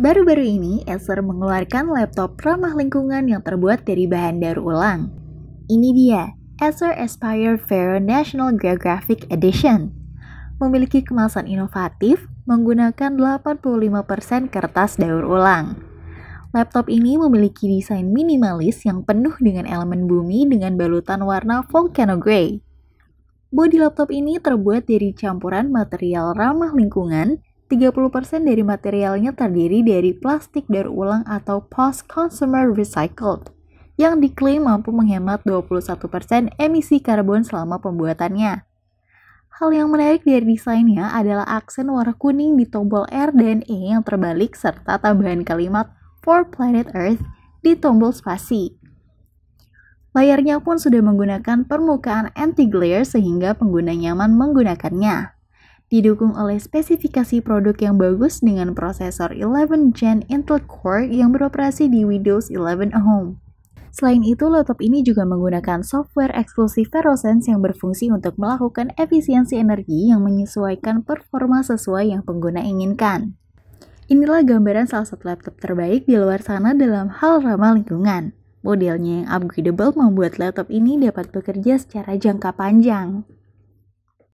Baru-baru ini, Acer mengeluarkan laptop ramah lingkungan yang terbuat dari bahan daur ulang. Ini dia, Acer Aspire Vero National Geographic Edition. Memiliki kemasan inovatif menggunakan 85% kertas daur ulang. Laptop ini memiliki desain minimalis yang penuh dengan elemen bumi dengan balutan warna volcano grey. Bodi laptop ini terbuat dari campuran material ramah lingkungan 30% dari materialnya terdiri dari plastik daur ulang atau post-consumer recycled, yang diklaim mampu menghemat 21% emisi karbon selama pembuatannya. Hal yang menarik dari desainnya adalah aksen warna kuning di tombol R dan E yang terbalik serta tambahan kalimat For Planet Earth di tombol spasi. Layarnya pun sudah menggunakan permukaan anti-glare sehingga pengguna nyaman menggunakannya didukung oleh spesifikasi produk yang bagus dengan prosesor 11 Gen Intel Core yang beroperasi di Windows 11 Home. Selain itu, laptop ini juga menggunakan software eksklusif Verosense yang berfungsi untuk melakukan efisiensi energi yang menyesuaikan performa sesuai yang pengguna inginkan. Inilah gambaran salah satu laptop terbaik di luar sana dalam hal ramah lingkungan. Modelnya yang upgradable membuat laptop ini dapat bekerja secara jangka panjang.